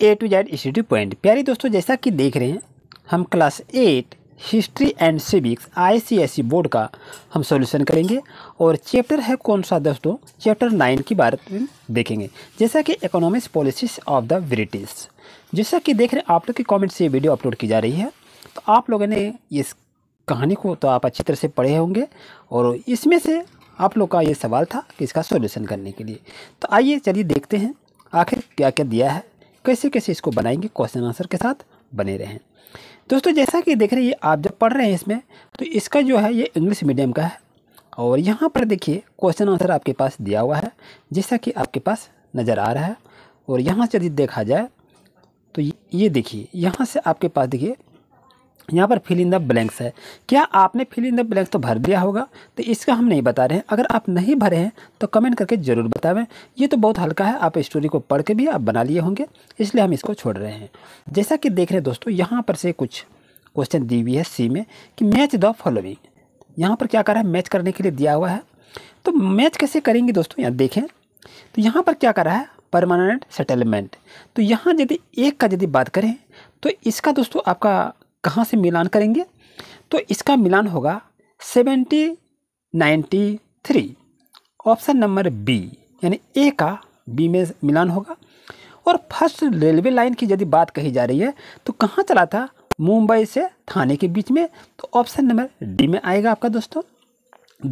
A to Z study point प्यारे दोस्तों जैसा कि देख रहे हैं हम class eight history and civics ICSE board का हम सॉल्यूशन करेंगे और चैप्टर है कौन सा दोस्तों चैप्टर नाइन की बारे में देखेंगे जैसा कि economics policies of the British जैसा कि देख रहे हैं आप लोग के कॉमेंट से वीडियो अपलोड की जा रही है तो आप लोगों ने इस कहानी को तो आप अच्छी तरह से पढ़े होंगे और इसमें से आप लोग का ये सवाल था कि इसका सोल्यूशन करने के लिए तो आइए चलिए देखते हैं आखिर क्या क्या दिया है कैसे तो कैसे इसको बनाएंगे क्वेश्चन आंसर के साथ बने रहें दोस्तों जैसा कि देख रहे हैं आप जब पढ़ रहे हैं इसमें तो इसका जो है ये इंग्लिश मीडियम का है और यहाँ पर देखिए क्वेश्चन आंसर आपके पास दिया हुआ है जैसा कि आपके पास नज़र आ रहा है और यहाँ से यदि देखा जाए तो ये देखिए यहाँ से आपके पास देखिए यहाँ पर फिल इन द ब्लैंक्स है क्या आपने फिल इन द ब्लैंक्स तो भर दिया होगा तो इसका हम नहीं बता रहे हैं अगर आप नहीं भरे हैं तो कमेंट करके ज़रूर बतावें ये तो बहुत हल्का है आप स्टोरी को पढ़ के भी आप बना लिए होंगे इसलिए हम इसको छोड़ रहे हैं जैसा कि देख रहे हैं दोस्तों यहाँ पर से कुछ क्वेश्चन दी हुई है सी में कि मैच द फॉलोइंग यहाँ पर क्या कर रहा है मैच करने के लिए दिया हुआ है तो मैच कैसे करेंगे दोस्तों यहाँ देखें तो यहाँ पर क्या कर रहा है परमानेंट सेटलमेंट तो यहाँ यदि एक का यदि बात करें तो इसका दोस्तों आपका कहाँ से मिलान करेंगे तो इसका मिलान होगा seventy ninety three option number B यानी ए का बी में मिलान होगा और फर्स्ट रेलवे लाइन की यदि बात कही जा रही है तो कहाँ चला था मुंबई से थाने के बीच में तो ऑप्शन नंबर डी में आएगा आपका दोस्तों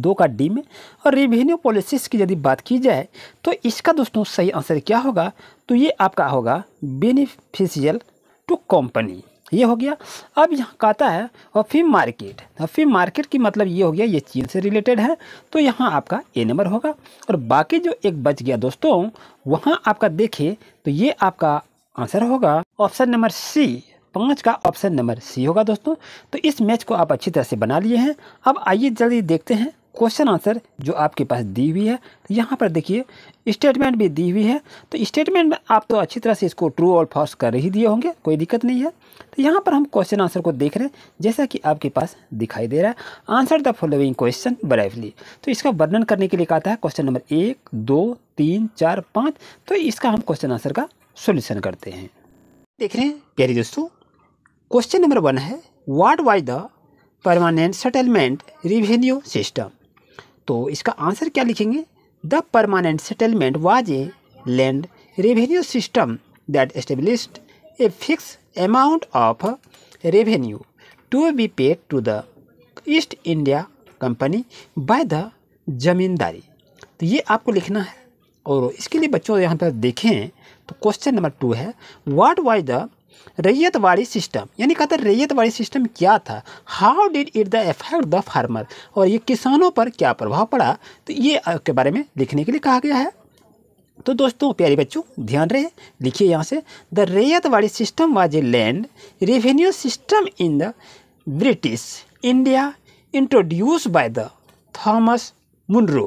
दो का डी में और रिवेन्यू पॉलिसीज की यदि बात की जाए तो इसका दोस्तों सही आंसर क्या होगा तो ये आपका होगा बेनिफिशियल टू कंपनी ये हो गया अब यहाँ कहता है अफीम मार्केट अफीम तो मार्केट की मतलब ये हो गया ये चीन से रिलेटेड है तो यहाँ आपका ए नंबर होगा और बाकी जो एक बच गया दोस्तों वहाँ आपका देखे तो ये आपका आंसर होगा ऑप्शन नंबर सी पाँच का ऑप्शन नंबर सी होगा दोस्तों तो इस मैच को आप अच्छी तरह से बना लिए हैं अब आइए जल्दी देखते हैं क्वेश्चन आंसर जो आपके पास दी हुई है यहाँ पर देखिए स्टेटमेंट भी दी हुई है तो स्टेटमेंट में आप तो अच्छी तरह से इसको ट्रू और फॉल्स कर ही दिए होंगे कोई दिक्कत नहीं है तो यहाँ पर हम क्वेश्चन आंसर को देख रहे हैं जैसा कि आपके पास दिखाई दे रहा है answer the following question briefly तो इसका वर्णन करने के लिए कहा था क्वेश्चन नंबर एक दो तीन चार पाँच तो इसका हम क्वेश्चन आंसर का सोल्यूशन करते हैं देख रहे हैं प्यारी दोस्तों क्वेश्चन नंबर वन है what is the permanent settlement revenue system तो इसका आंसर क्या लिखेंगे the permanent settlement was a land revenue system that established a fix amount of revenue to be paid to the East India company by the zamindari तो ये आपको लिखना है और इसके लिए बच्चों यहाँ पर देखें तो क्वेश्चन नंबर टू है what was the ryotwari system यानी कहते हैं रैयत वाड़ी सिस्टम क्या था how did it the effect the farmer और ये किसानों पर क्या प्रभाव पड़ा तो ये के बारे में लिखने के लिए कहा गया है तो दोस्तों प्यारे बच्चों ध्यान रहे लिखिए यहाँ से the ryotwari system was a land revenue system in the British India introduce by the Thomas Munro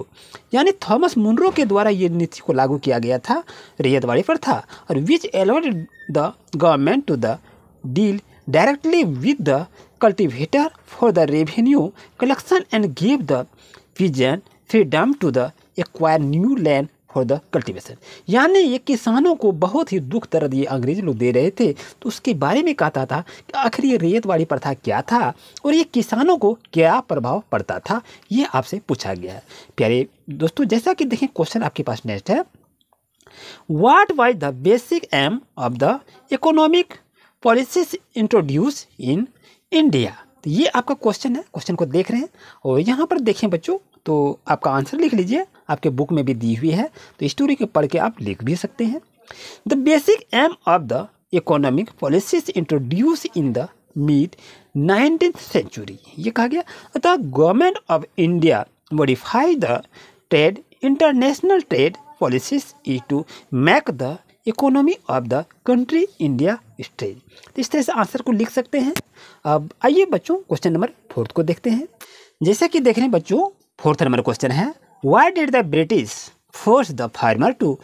यानी थॉमस मुनरो के द्वारा ये नीति को लागू किया गया था रैयतवाड़ी था और which allowed the government to the deal directly with the cultivator for the revenue collection and give the pigeon freedom to the acquire new land for the cultivation यानी ये किसानों को बहुत ही दुख दर्द ये अंग्रेज लोग दे रहे थे तो उसके बारे में कहता था कि आखिर ये रेतवाड़ी प्रथा क्या था और ये किसानों को क्या प्रभाव पड़ता था ये आपसे पूछा गया है प्यारे दोस्तों जैसा कि देखें क्वेश्चन आपके पास नेक्स्ट है what is the basic aim of the economic policies introduce in India तो ये आपका क्वेश्चन है क्वेश्चन को देख रहे हैं और यहाँ पर देखें बच्चों तो आपका आंसर लिख लीजिए आपके बुक में भी दी हुई है तो स्टोरी को पढ़ के आप लिख भी सकते हैं the basic aim of the economic policies introduce in the mid nineteen century ये कहा गया अतः government of India modify the trade international trade policies is to make the economy of the country India stage तो इस तरह से answer को लिख सकते हैं अब आइए बच्चों क्वेश्चन नंबर फोर्थ को देखते हैं जैसा कि देख रहे हैं बच्चों फोर्थ नंबर क्वेश्चन है why did the British force the farmer to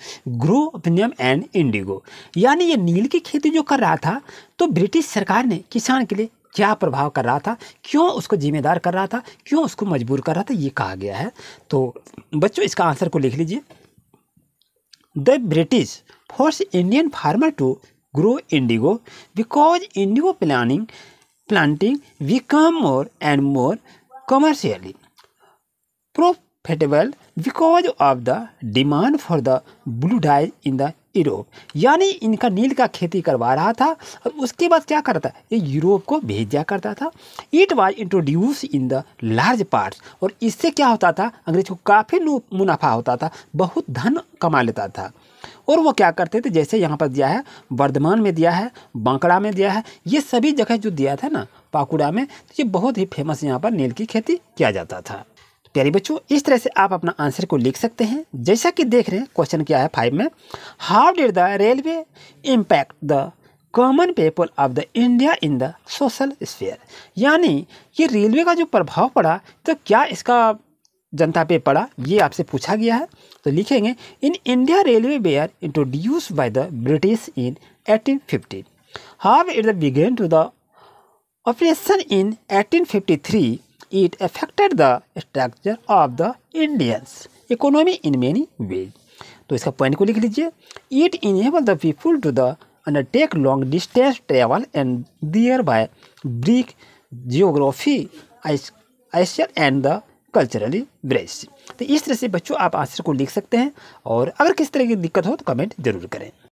grow opium and indigo यानी ये नील की खेती जो कर रहा था तो ब्रिटिश सरकार ने किसान के लिए क्या प्रभाव कर रहा था क्यों उसको जिम्मेदार कर रहा था क्यों उसको मजबूर कर रहा था ये कहा गया है तो बच्चों इसका आंसर को लिख लीजिए the British force Indian farmer to grow indigo because indigo planning planting become more and more commercially profitable because of the demand for the blue dyes in the Europe यानी इनका नील का खेती करवा रहा था और उसके बाद क्या करता था ये यूरोप को भेज दिया करता था it was introduce in the large parts और इससे क्या होता था अंग्रेज को काफ़ी मुनाफा होता था बहुत धन कमा लेता था और वो क्या करते थे जैसे यहाँ पर दिया है वर्धमान में दिया है बांकड़ा में दिया है ये सभी जगह जो दिया था ना पाकुड़ा में तो ये बहुत ही फेमस यहाँ पर नील की खेती किया जाता था प्यारी बच्चों इस तरह से आप अपना आंसर को लिख सकते हैं जैसा कि देख रहे हैं क्वेश्चन क्या है फाइव में how did the railway impact the common people of the India in the social sphere यानी ये रेलवे का जो प्रभाव पड़ा तो क्या इसका जनता पे पड़ा ये आपसे पूछा गया है तो लिखेंगे in India railway were introduce by the British in fifteen how it the began to the operation in 1853 it affected the structure of the Indians economy in many ways. तो इसका पॉइंट को लिख लीजिए it enable the people to the undertake long distance travel and thereby break geography आइसर and the culturally brace तो इस तरह से बच्चों आप आंसर को लिख सकते हैं और अगर किसी तरह की दिक्कत हो तो कमेंट जरूर करें